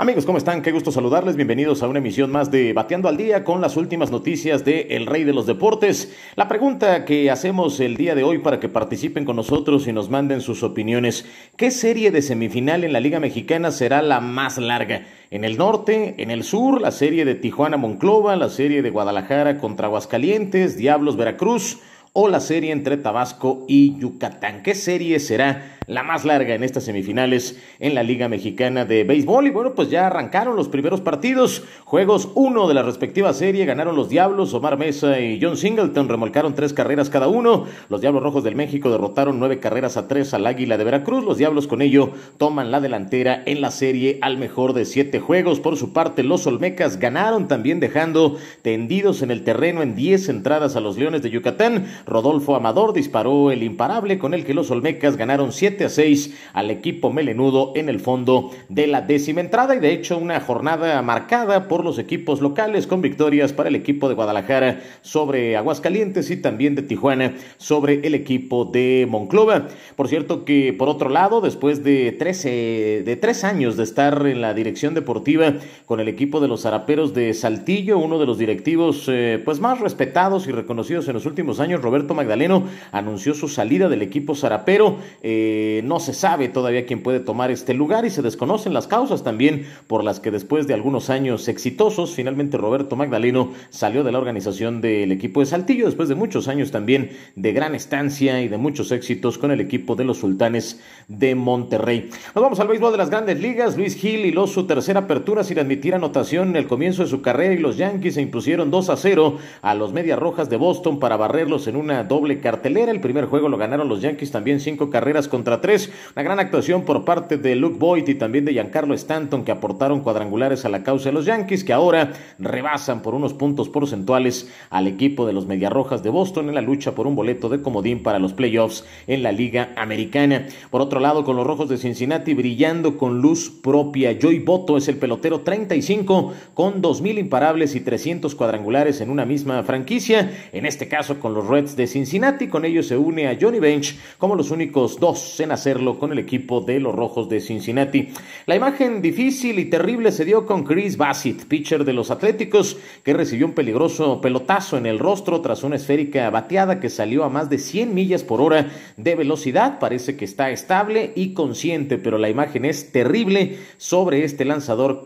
Amigos, ¿cómo están? Qué gusto saludarles. Bienvenidos a una emisión más de Bateando al Día con las últimas noticias de El Rey de los Deportes. La pregunta que hacemos el día de hoy para que participen con nosotros y nos manden sus opiniones. ¿Qué serie de semifinal en la Liga Mexicana será la más larga? ¿En el norte? ¿En el sur? ¿La serie de Tijuana-Monclova? ¿La serie de Guadalajara contra Aguascalientes? ¿Diablos-Veracruz? o la serie entre Tabasco y Yucatán. ¿Qué serie será la más larga en estas semifinales en la Liga Mexicana de Béisbol? Y bueno, pues ya arrancaron los primeros partidos. Juegos uno de la respectiva serie ganaron los Diablos, Omar Mesa y John Singleton remolcaron tres carreras cada uno. Los Diablos Rojos del México derrotaron nueve carreras a tres al Águila de Veracruz. Los Diablos con ello toman la delantera en la serie al mejor de siete juegos. Por su parte, los Olmecas ganaron también dejando tendidos en el terreno en diez entradas a los Leones de Yucatán. Rodolfo Amador disparó el imparable con el que los Olmecas ganaron 7 a 6 al equipo melenudo en el fondo de la décima entrada y de hecho una jornada marcada por los equipos locales con victorias para el equipo de Guadalajara sobre Aguascalientes y también de Tijuana sobre el equipo de Monclova. Por cierto que por otro lado, después de 13 de tres años de estar en la dirección deportiva con el equipo de los Araperos de Saltillo, uno de los directivos eh, pues más respetados y reconocidos en los últimos años Roberto Magdaleno anunció su salida del equipo zarapero. Eh, no se sabe todavía quién puede tomar este lugar y se desconocen las causas también por las que después de algunos años exitosos, finalmente Roberto Magdaleno salió de la organización del equipo de Saltillo después de muchos años también de gran estancia y de muchos éxitos con el equipo de los Sultanes de Monterrey. Nos vamos al béisbol de las grandes ligas. Luis Gil hiló su tercera apertura sin admitir anotación en el comienzo de su carrera y los Yankees se impusieron 2 a 0 a los Medias Rojas de Boston para barrerlos en una doble cartelera. El primer juego lo ganaron los Yankees también cinco carreras contra tres. Una gran actuación por parte de Luke Boyd y también de Giancarlo Stanton que aportaron cuadrangulares a la causa de los Yankees que ahora rebasan por unos puntos porcentuales al equipo de los Mediarrojas de Boston en la lucha por un boleto de comodín para los playoffs en la Liga Americana. Por otro lado, con los Rojos de Cincinnati brillando con luz propia, Joy Boto es el pelotero 35 con 2.000 imparables y 300 cuadrangulares en una misma franquicia. En este caso, con los Red de Cincinnati. Con ello se une a Johnny Bench como los únicos dos en hacerlo con el equipo de los Rojos de Cincinnati. La imagen difícil y terrible se dio con Chris Bassett, pitcher de los Atléticos, que recibió un peligroso pelotazo en el rostro tras una esférica bateada que salió a más de 100 millas por hora de velocidad. Parece que está estable y consciente, pero la imagen es terrible sobre este lanzador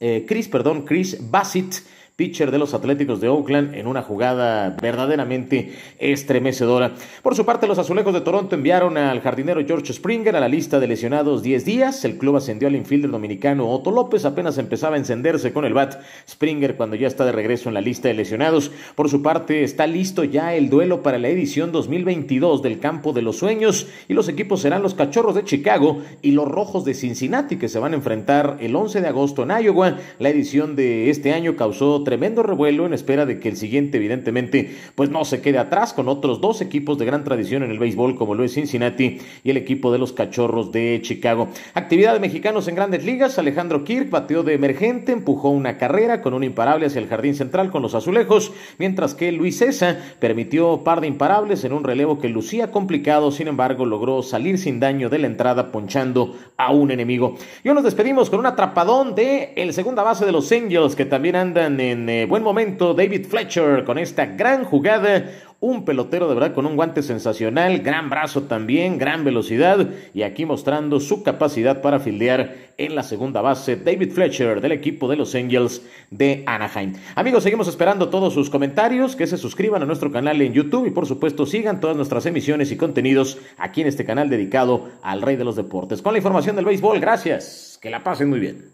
eh, Chris, perdón, Chris Bassett pitcher de los Atléticos de Oakland, en una jugada verdaderamente estremecedora. Por su parte, los Azulejos de Toronto enviaron al jardinero George Springer a la lista de lesionados 10 días. El club ascendió al infielder dominicano Otto López, apenas empezaba a encenderse con el bat. Springer cuando ya está de regreso en la lista de lesionados. Por su parte, está listo ya el duelo para la edición 2022 del Campo de los Sueños y los equipos serán los Cachorros de Chicago y los Rojos de Cincinnati que se van a enfrentar el 11 de agosto en Iowa. La edición de este año causó tremendo revuelo en espera de que el siguiente, evidentemente, pues no se quede atrás con otros dos equipos de gran tradición en el béisbol, como lo es Cincinnati y el equipo de los Cachorros de Chicago. Actividad de mexicanos en grandes ligas, Alejandro Kirk bateó de emergente, empujó una carrera con un imparable hacia el jardín central con los azulejos, mientras que Luis César permitió par de imparables en un relevo que lucía complicado, sin embargo logró salir sin daño de la entrada ponchando a un enemigo. Y hoy nos despedimos con un atrapadón de el segunda base de los Angels que también andan en en eh, buen momento David Fletcher con esta gran jugada. Un pelotero de verdad con un guante sensacional, gran brazo también, gran velocidad y aquí mostrando su capacidad para fildear en la segunda base David Fletcher del equipo de los Angels de Anaheim. Amigos, seguimos esperando todos sus comentarios, que se suscriban a nuestro canal en YouTube y por supuesto sigan todas nuestras emisiones y contenidos aquí en este canal dedicado al rey de los deportes. Con la información del béisbol, gracias, que la pasen muy bien.